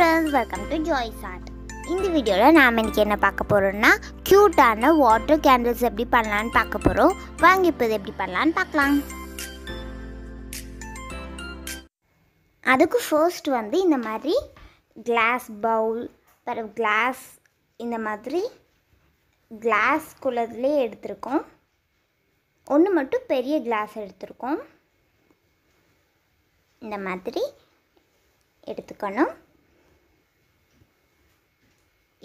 friends welcome to Joy's art இந்த வீடியோவில் நாம் இன்றைக்கி என்ன பார்க்க போகிறோம்னா க்யூட்டான வாட்டர் கேண்டில்ஸ் எப்படி பண்ணலான்னு பார்க்க போகிறோம் வாங்கி இப்போ இது எப்படி பண்ணலான்னு பார்க்கலாம் அதுக்கு ஃபர்ஸ்ட் வந்து இந்த மாதிரி கிளாஸ் பவுல் பிறகு கிளாஸ் இந்த மாதிரி கிளாஸ் குள்ளதுலேயே எடுத்திருக்கோம் ஒன்று மட்டும் பெரிய கிளாஸ் எடுத்திருக்கோம் இந்த மாதிரி எடுத்துக்கணும்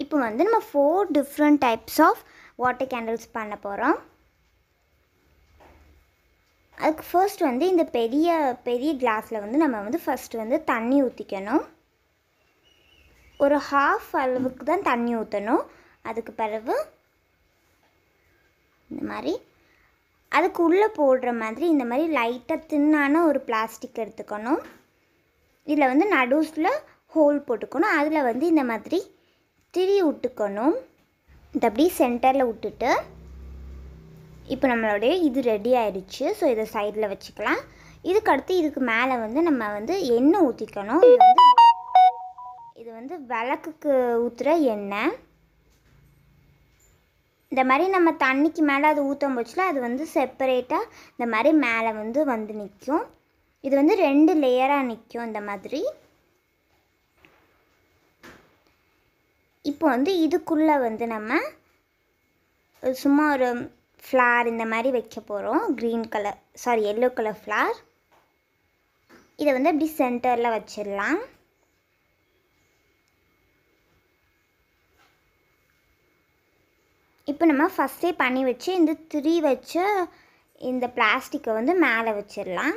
இப்போ வந்து நம்ம four different types of water candles பண்ண போகிறோம் அதுக்கு ஃபர்ஸ்ட் வந்து இந்த பெரிய பெரிய கிளாஸில் வந்து நம்ம வந்து ஃபஸ்ட்டு வந்து தண்ணி ஊற்றிக்கணும் ஒரு ஹாஃப் அளவுக்கு தான் தண்ணி ஊற்றணும் அதுக்கு பிறகு இந்த மாதிரி அதுக்கு உள்ளே போடுற மாதிரி இந்த மாதிரி லைட்டாக தின்னான ஒரு பிளாஸ்டிக் எடுத்துக்கணும் இதில் வந்து நடுஸில் ஹோல் போட்டுக்கணும் அதில் வந்து இந்த மாதிரி திரி விட்டுக்கணும் இந்த அப்படி சென்டரில் விட்டுட்டு இப்போ நம்மளுடைய இது ரெடி ஆயிடுச்சு ஸோ இதை சைடில் வச்சுக்கலாம் இதுக்கு அடுத்து இதுக்கு மேலே வந்து நம்ம வந்து எண்ணெய் ஊற்றிக்கணும் இது வந்து இது வந்து விளக்குக்கு ஊற்றுற எண்ணெய் இந்த மாதிரி நம்ம தண்ணிக்கு மேலே அது ஊற்றும் போச்சுல அது வந்து செப்பரேட்டாக இந்த மாதிரி மேலே வந்து வந்து நிற்கும் இது வந்து ரெண்டு லேயராக நிற்கும் இந்த மாதிரி இப்போ வந்து இதுக்குள்ளே வந்து நம்ம சும்மா ஒரு ஃப்ளார் இந்த மாதிரி வைக்க போகிறோம் green colour sorry yellow colour flower இதை வந்து அப்படி சென்டரில் வச்சிடலாம் இப்போ நம்ம ஃபஸ்ட்டே பண்ணி வச்சு இந்த திரி வச்ச இந்த பிளாஸ்டிக்கை வந்து மேலே வச்சிடலாம்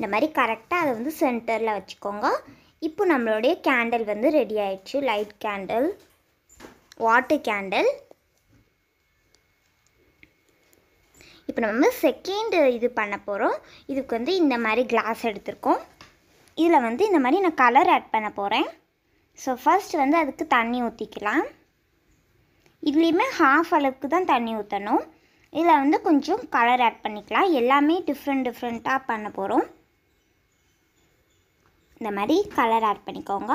இந்த மாதிரி கரெக்டாக அதை வந்து சென்டரில் வச்சுக்கோங்க இப்போ நம்மளுடைய கேண்டில் வந்து ரெடி ஆயிடுச்சு லைட் கேண்டில் வாட்டர் கேண்டில் இப்போ நம்ம செகண்ட் இது பண்ண போகிறோம் இதுக்கு வந்து இந்த மாதிரி கிளாஸ் எடுத்திருக்கோம் இதில் வந்து இந்த மாதிரி நான் கலர் ஆட் பண்ண போகிறேன் ஸோ ஃபஸ்ட் வந்து அதுக்கு தண்ணி ஊற்றிக்கலாம் இதுலேயுமே ஹாஃப் அளவுக்கு தான் தண்ணி ஊற்றணும் இதில் வந்து கொஞ்சம் கலர் ஆட் பண்ணிக்கலாம் எல்லாமே டிஃப்ரெண்ட் டிஃப்ரெண்ட்டாக பண்ண போகிறோம் இந்த மாதிரி கலர் ஆட் பண்ணிக்கோங்க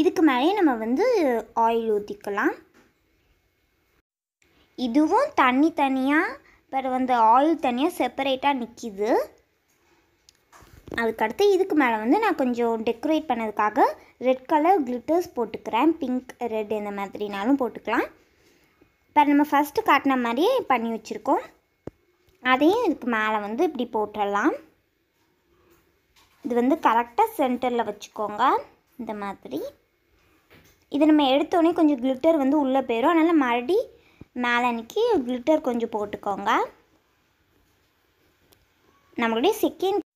இதுக்கு மேலே நம்ம வந்து ஆயில் ஊற்றிக்கலாம் இதுவும் தண்ணி தனியாக பிறகு வந்து ஆயில் தனியாக செப்பரேட்டாக நிற்கிது அதுக்கடுத்து இதுக்கு மேலே வந்து நான் கொஞ்சம் டெக்கரேட் பண்ணதுக்காக ரெட் கலர் கிளிட்டர்ஸ் போட்டுக்கிறேன் பிங்க் ரெட் இந்த மாதிரினாலும் போட்டுக்கலாம் இப்போ நம்ம ஃபஸ்ட்டு காட்டின மாதிரியே பண்ணி வச்சுருக்கோம் அதையும் இதுக்கு மேலே வந்து இப்படி போட்டுடலாம் இது வந்து கரெக்டாக சென்டரில் வச்சுக்கோங்க இந்த மாதிரி இதை நம்ம எடுத்தோடனே கொஞ்சம் கிளிட்டர் வந்து உள்ளே போயிடும் அதனால் மறுபடி மேலே நிற்கி கிளிட்டர் கொஞ்சம் போட்டுக்கோங்க நம்மளுடைய செகண்ட்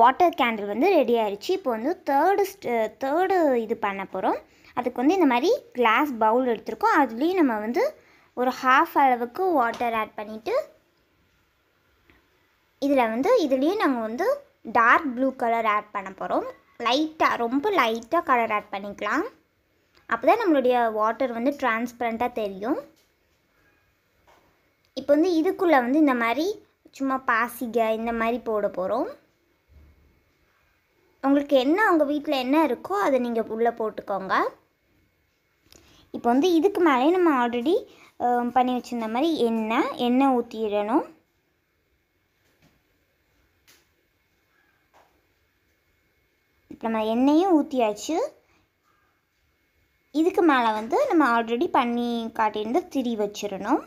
வாட்டர் கேண்டில் வந்து ரெடி ஆயிடுச்சு இப்போ வந்து தேர்டு தேர்டு இது பண்ண போகிறோம் அதுக்கு வந்து இந்த மாதிரி கிளாஸ் பவுல் எடுத்திருக்கோம் அதுலேயும் நம்ம வந்து ஒரு ஹாஃப் அளவுக்கு வாட்டர் ஆட் பண்ணிவிட்டு இதில் வந்து இதுலேயே நாங்கள் வந்து டார்க் ப்ளூ கலர் ஆட் பண்ண போகிறோம் லைட்டாக ரொம்ப லைட்டாக கலர் ஆட் பண்ணிக்கலாம் அப்போ தான் நம்மளுடைய வாட்டர் வந்து டிரான்ஸ்பரண்ட்டாக தெரியும் இப்போ வந்து இதுக்குள்ளே வந்து இந்த மாதிரி சும்மா பாசிக இந்த மாதிரி போட போகிறோம் உங்களுக்கு என்ன உங்கள் வீட்டில் என்ன இருக்கோ அதை நீங்கள் உள்ளே போட்டுக்கோங்க இப்போ வந்து இதுக்கு மேலே நம்ம ஆல்ரெடி பண்ணி வச்சுருந்த மாதிரி எண்ணெய் எண்ணெய் ஊற்றிடணும் இப்போ நம்ம எண்ணெயும் ஊற்றியாச்சு இதுக்கு மேலே வந்து நம்ம ஆல்ரெடி பண்ணி காட்டியிருந்து திரி வச்சிடணும்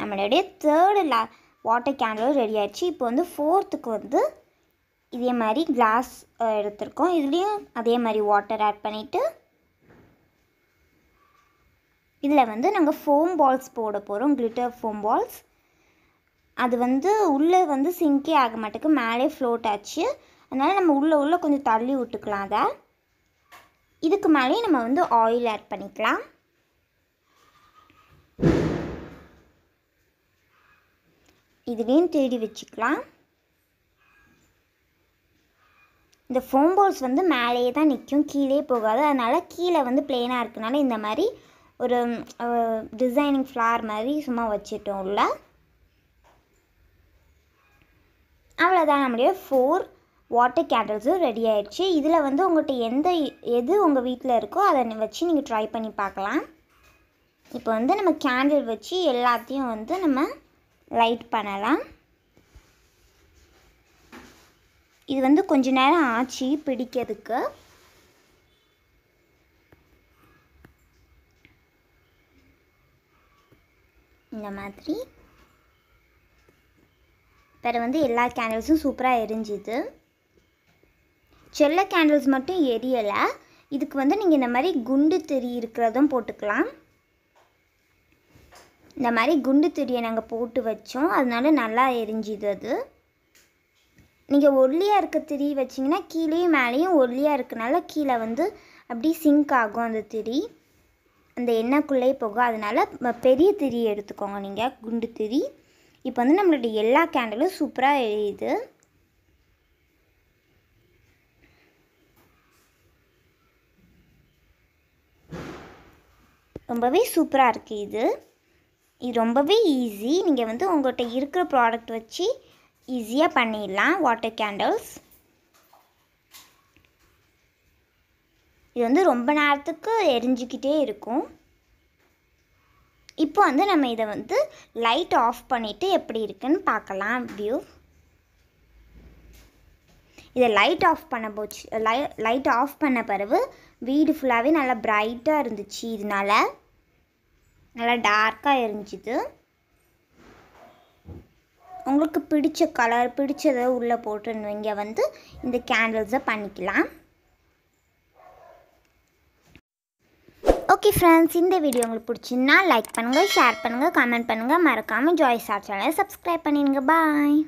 நம்மளுடைய தேர்டு லா வாட்டர் கேண்டலும் ரெடி ஆயிடுச்சு இப்போ வந்து ஃபோர்த்துக்கு வந்து இதே மாதிரி கிளாஸ் எடுத்திருக்கோம் இதுலேயும் அதே மாதிரி வாட்டர் ஆட் பண்ணிவிட்டு இதில் வந்து நாங்கள் ஃபோம் பால்ஸ் போட போகிறோம் கிளிட்டர் ஃபோம் பால்ஸ் அது வந்து உள்ளே வந்து சிங்கே ஆக மாட்டேக்கு மேலே ஃப்ளோட் ஆச்சு அதனால் நம்ம உள்ளே உள்ளே கொஞ்சம் தள்ளி விட்டுக்கலாம் அதை இதுக்கு மேலே நம்ம வந்து ஆயில் ஆட் பண்ணிக்கலாம் இதுலேயும் தேடி வச்சுக்கலாம் இந்த ஃபோம் பால்ஸ் வந்து மேலேயே தான் நிற்கும் கீழே போகாது அதனால் கீழே வந்து பிளெயினாக இருக்கனால இந்த மாதிரி ஒரு டிசைனிங் ஃப்ளார் மாதிரி சும்மா வச்சுட்டோம் உள்ள அவ்வளோதான் நம்முடைய ஃபோர் வாட்டர் கேண்டில்ஸும் ரெடி ஆயிடுச்சு இதில் வந்து உங்கள்கிட்ட எந்த எது உங்கள் வீட்டில் இருக்கோ அதை வச்சு நீங்கள் ட்ரை பண்ணி பார்க்கலாம் இப்போ வந்து நம்ம கேண்டில் வச்சு எல்லாத்தையும் வந்து நம்ம லைட் பண்ணலாம் இது வந்து கொஞ்ச நேரம் ஆச்சு பிடிக்கிறதுக்கு இந்த மாதிரி பிற வந்து எல்லா கேண்டில்ஸும் சூப்பராக எரிஞ்சுது செல்ல கேண்டில்ஸ் மட்டும் எரியலை இதுக்கு வந்து நீங்கள் இந்த மாதிரி குண்டு திரி இருக்கிறதும் போட்டுக்கலாம் இந்த மாதிரி குண்டு திரியை நாங்கள் போட்டு வச்சோம் அதனால நல்லா எரிஞ்சுது அது நீங்கள் ஒல்லியாக இருக்க திரி வச்சிங்கன்னா கீழேயும் மேலேயும் ஒல்லியாக இருக்கனால கீழே வந்து அப்படி சிங்க் ஆகும் அந்த திரி அந்த எண்ணெய்க்குள்ளேயே போகும் அதனால் பெரிய திரி எடுத்துக்கோங்க நீங்கள் குண்டு திரி இப்போ வந்து நம்மளுடைய எல்லா கேண்டலும் சூப்பராக எரியுது ரொம்பவே சூப்பராக இருக்குது இது இது ரொம்பவே ஈஸி நீங்கள் வந்து உங்கள்கிட்ட இருக்கிற ப்ராடக்ட் வச்சு ஈஸியாக பண்ணிடலாம் வாட்டர் கேண்டில்ஸ் இது வந்து ரொம்ப நேரத்துக்கு எரிஞ்சிக்கிட்டே இருக்கும் இப்போ வந்து நம்ம இதை வந்து லைட் ஆஃப் பண்ணிவிட்டு எப்படி இருக்குன்னு பார்க்கலாம் வியூ இதை லைட் ஆஃப் பண்ண போச்சு லை லைட் ஆஃப் பண்ண பிறகு வீடு ஃபுல்லாகவே நல்லா ப்ரைட்டாக இருந்துச்சு இதனால நல்லா டார்க்காக இருந்துச்சு உங்களுக்கு பிடிச்ச கலர் பிடிச்சதை உள்ளே போட்டுன்னு இங்கே வந்து இந்த கேண்டில்ஸை பண்ணிக்கலாம் ஓகே ஃப்ரெண்ட்ஸ் இந்த வீடியோ உங்களுக்கு பிடிச்சிருந்தா லைக் பண்ணுங்கள் ஷேர் பண்ணுங்கள் கமெண்ட் பண்ணுங்கள் மறக்காமல் ஜாய் சார் சேனலை சப்ஸ்கிரைப் பண்ணிடுங்க பாய்